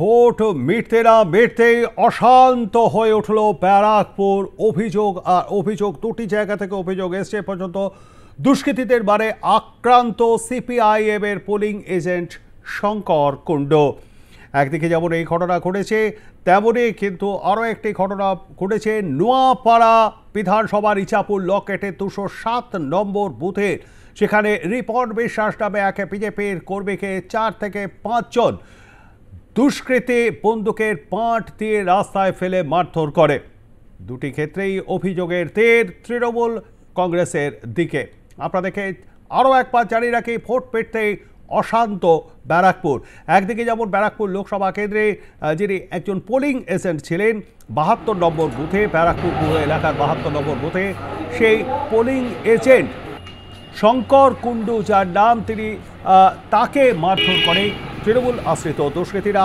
vote মিটতে না মিটতেই অশান্ত হয়ে উঠল ব্যারাকপুর অভিযোগ আর অভিযোগ দুটি জায়গা থেকে অভিযোগ এসছে পর্যন্ত দুষ্কৃতীদের বারে আক্রান্ত সিপিআইএম এর পোলিং এজেন্ট শঙ্কর কুণ্ড একদিকে যেমন এই ঘটনা ঘটেছে তেমনই কিন্তু আরও একটি ঘটনা ঘটেছে নোয়াপাড়া বিধানসভার ইচাপুর লকেটে দুশো সাত নম্বর বুথে সেখানে রিপন বিশ্বাস নামে এক বিজেপির কর্মীকে চার থেকে পাঁচজন দুষ্কৃতী বন্দুকের পাট দিয়ে রাস্তায় ফেলে মারধর করে দুটি ক্ষেত্রেই অভিযোগের তের তৃণমূল কংগ্রেসের দিকে আপনাদেরকে আরও একবার জানিয়ে রাখি ভোট পেটতেই অশান্ত ব্যারাকপুর একদিকে যেমন ব্যারাকপুর লোকসভা কেন্দ্রে যিনি একজন পোলিং এজেন্ট ছিলেন বাহাত্তর নম্বর বুথে ব্যারাকপুর পুরো এলাকার বাহাত্তর নম্বর বুথে সেই পোলিং এজেন্ট শঙ্কর কুণ্ডু যার নাম তিনি তাকে মারধর করে তৃণমূল আশ্রিত দুষ্কৃতীরা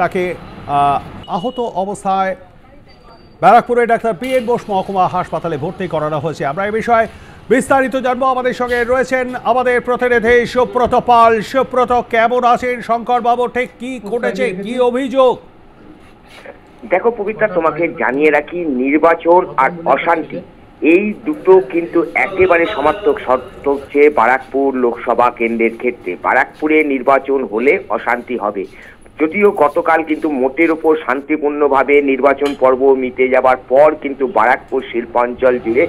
তাকে আহত অবস্থায় ব্যারাকপুরে ডাক্তার পি এন বোস মহকুমা হাসপাতালে ভর্তি করানো হয়েছে আমরা এ বিষয়ে বিস্তারিত জানবো আমাদের সঙ্গে রয়েছেন আমাদের প্রতিনিধি সুব্রত পাল সুব্রত কেমন আছেন শঙ্কর বাবু ঠিক কি ঘটেছে কি অভিযোগ দেখো পবিত্রা তোমাকে জানিয়ে রাখি নির্বাচন আর অশান্তি এই দুটো কিন্তু একেবারে সমার্থক শর্ত হচ্ছে বারাকপুর লোকসভা কেন্দ্রের ক্ষেত্রে বারাকপুরে নির্বাচন হলে অশান্তি হবে যদিও গতকাল কিন্তু মোটের ওপর শান্তিপূর্ণভাবে নির্বাচন পর্ব মিটে যাবার পর কিন্তু বারাকপুর শিল্পাঞ্চল জুড়ে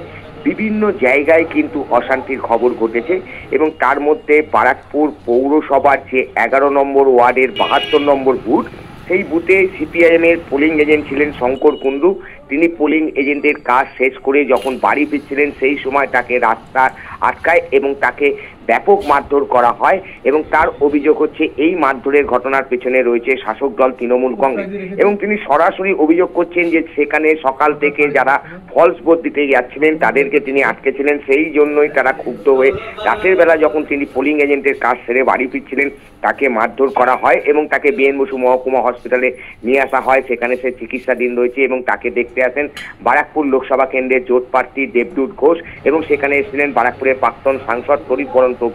বিভিন্ন জায়গায় কিন্তু অশান্তির খবর ঘটেছে এবং তার মধ্যে বারাকপুর পৌরসভার যে এগারো নম্বর ওয়ার্ডের বাহাত্তর নম্বর বুথ সেই বুথে সিপিআইএমের পোলিং এজেন্ট ছিলেন শঙ্কর কুণ্ডু তিনি পোলিং এজেন্টের কাজ শেষ করে যখন বাড়ি ফিরছিলেন সেই সময় তাকে রাস্তা আটকায় এবং তাকে ব্যাপক মারধর করা হয় এবং তার অভিযোগ হচ্ছে এই মারধরের ঘটনার পেছনে রয়েছে শাসক দল তৃণমূল কংগ্রেস এবং তিনি সরাসরি অভিযোগ করছেন যে সেখানে সকাল থেকে যারা ফলস ভোট দিতে যাচ্ছিলেন তাদেরকে তিনি আটকেছিলেন সেই জন্যই তারা ক্ষুব্ধ হয়ে রাতের বেলা যখন তিনি পোলিং এজেন্টের কাজ সেরে বাড়ি ফিরছিলেন তাকে মারধর করা হয় এবং তাকে বিএন বসু মহকুমা হসপিটালে নিয়ে আসা হয় সেখানে সে চিকিৎসাধীন রয়েছে এবং তাকে দেখতে আসেন বারাকপুর লোকসভা কেন্দ্রের জোট প্রার্থী দেবদূত ঘোষ এবং সেখানে এসেছিলেন বারাকপুরের প্রাক্তন সাংসদ প্রদীপ তো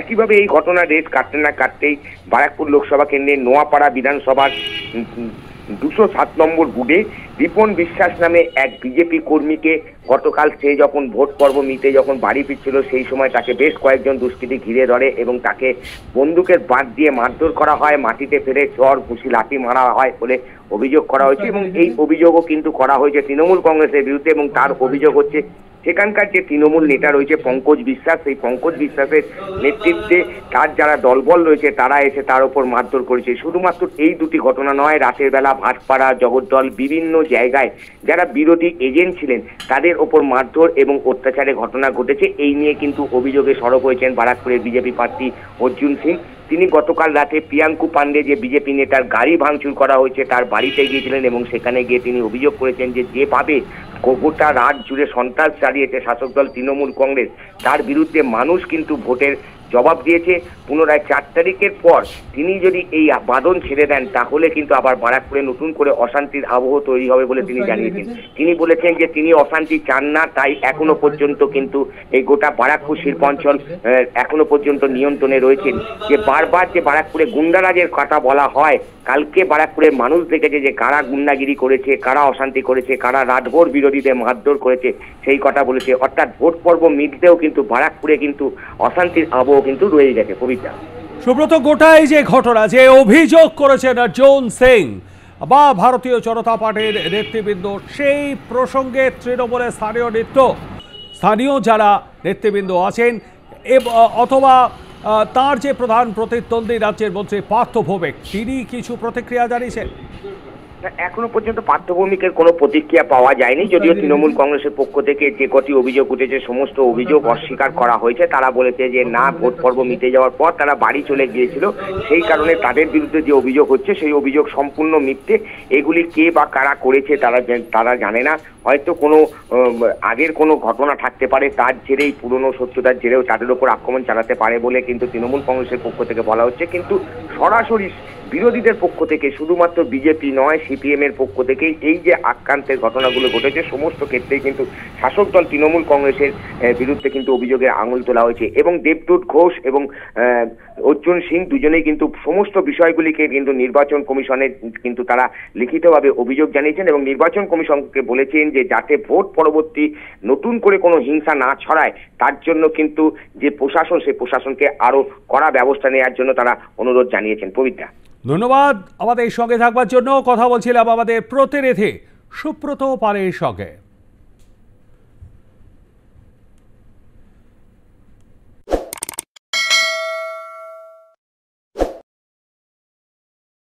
একইভাবে এই ঘটনা রেট কাটতে না কাটতেই বারাকপুর লোকসভা কেন্দ্রে নোয়াপাড়া বিধানসভার দুশো সাত নম্বর বুডে রিপন বিশ্বাস নামে এক বিজেপি কর্মীকে গতকাল সে যখন ভোট পর্ব মিটে যখন বাড়ি ফিরছিল সেই সময় তাকে বেশ কয়েকজন দুষ্কৃতী ঘিরে ধরে এবং তাকে বন্দুকের বাদ দিয়ে মারধর করা হয় মাটিতে ফেলে চর ঘুষি লাঠি মারা হয় বলে অভিযোগ করা হয়েছে এবং এই অভিযোগও কিন্তু করা হয়েছে তৃণমূল কংগ্রেসের বিরুদ্ধে এবং তার অভিযোগ হচ্ছে সেখানকার যে তৃণমূল নেতা রয়েছে পঙ্কজ বিশ্বাস সেই পঙ্কজ বিশ্বাসের নেতৃত্বে তার যারা দলবল রয়েছে তারা এসে তার ওপর মারধর করেছে শুধুমাত্র এই দুটি ঘটনা নয় রাতের বেলা ভাটপাড়া জগদ্দল বিভিন্ন জায়গায় যারা বিরোধী এজেন্ট ছিলেন তাদের ওপর মারধর এবং অত্যাচারের ঘটনা ঘটেছে এই নিয়ে কিন্তু অভিযোগে সরব হয়েছেন বারাকপুরের বিজেপি প্রার্থী অর্জুন সিং তিনি গতকাল রাতে প্রিয়াঙ্কু পান্ডে যে বিজেপি নেতার গাড়ি ভাঙচুর করা হয়েছে তার বাড়িতে গিয়েছিলেন এবং সেখানে গিয়ে তিনি অভিযোগ করেছেন যে যেভাবে গোটা রাত জুড়ে সন্ত্রাস চালিয়েছে শাসক দল তৃণমূল কংগ্রেস তার বিরুদ্ধে মানুষ কিন্তু ভোটের জবাব দিয়েছে পুনরায় চার তারিখের পর তিনি যদি এই বাদন ছেড়ে দেন তাহলে কিন্তু আবার বারাকপুরে নতুন করে অশান্তির আবহ তৈরি হবে বলে তিনি জানিয়েছেন তিনি বলেছেন যে তিনি অশান্তি চান না তাই এখনো পর্যন্ত কিন্তু এই গোটা বারাকপুর শিল্পাঞ্চল এখনো পর্যন্ত নিয়ন্ত্রণে রয়েছেন যে বারবার যে বারাকপুরে গুন্ডারাজের কথা বলা হয় কালকে বারাকপুরের মানুষ দেখেছে যে কারা গুন্ডাগিরি করেছে কারা অশান্তি করেছে কারা রাতভোর বিরোধীদের মারধর করেছে সেই কথা বলেছে অর্থাৎ ভোট পর্ব মিটতেও কিন্তু বারাকপুরে কিন্তু অশান্তির আবহ কিন্তু রয়ে গেছে কবিতা সুব্রত গোটাই যে ঘটনা যে অভিযোগ করেছেন জোন সিং বা ভারতীয় জনতা পার্টির নেতৃবৃন্দ সেই প্রসঙ্গে তৃণমূলের স্থানীয় নৃত্য স্থানীয় যারা নেতৃবৃন্দ আছেন অথবা তার যে প্রধান প্রতিদ্বন্দ্বী রাজ্যের মন্ত্রী পার্থ ভৌমিক তিনি কিছু প্রতিক্রিয়া জানিয়েছেন এখনো পর্যন্ত পার্থভৌমিকের কোনো প্রতিক্রিয়া পাওয়া যায়নি যদিও তৃণমূল কংগ্রেসের পক্ষ থেকে যে কটি অভিযোগ উঠেছে সমস্ত অভিযোগ অস্বীকার করা হয়েছে তারা বলেছে যে না ভোট পর্ব মিটে যাওয়ার পর তারা বাড়ি চলে গিয়েছিল সেই কারণে তাদের বিরুদ্ধে যে অভিযোগ হচ্ছে সেই অভিযোগ সম্পূর্ণ মিথ্যে এগুলি কে বা কারা করেছে তারা তারা জানে না হয়তো কোনো আগের কোনো ঘটনা থাকতে পারে তার জেরেই পুরনো শত্রুতার জেরেও তাদের ওপর আক্রমণ চালাতে পারে বলে কিন্তু তৃণমূল কংগ্রেসের পক্ষ থেকে বলা হচ্ছে কিন্তু সরাসরি বিরোধীদের পক্ষ থেকে শুধুমাত্র বিজেপি নয় সিপিএম এর পক্ষ থেকে এই যে আক্রান্তের ঘটনাগুলো ঘটেছে সমস্ত ক্ষেত্রেই কিন্তু শাসক দল তৃণমূল কংগ্রেসের বিরুদ্ধে কিন্তু অভিযোগে আঙুল তোলা হয়েছে এবং দেবদূত ঘোষ এবং অর্জুন সিং দুজনেই কিন্তু সমস্ত বিষয়গুলিকে কিন্তু নির্বাচন কমিশনের কিন্তু তারা লিখিতভাবে অভিযোগ জানিয়েছেন এবং নির্বাচন কমিশনকে বলেছেন যে যাতে ভোট পরবর্তী নতুন করে কোনো হিংসা না ছড়ায় তার জন্য কিন্তু যে প্রশাসন সেই প্রশাসনকে আরো কড়া ব্যবস্থা নেওয়ার জন্য তারা অনুরোধ জানিয়েছে জানিয়েছেন পবিত্রা ধন্যবাদ আমাদের সঙ্গে থাকবার জন্য কথা বলছিলাম আমাদের প্রতিনিধি সুব্রত পালের সঙ্গে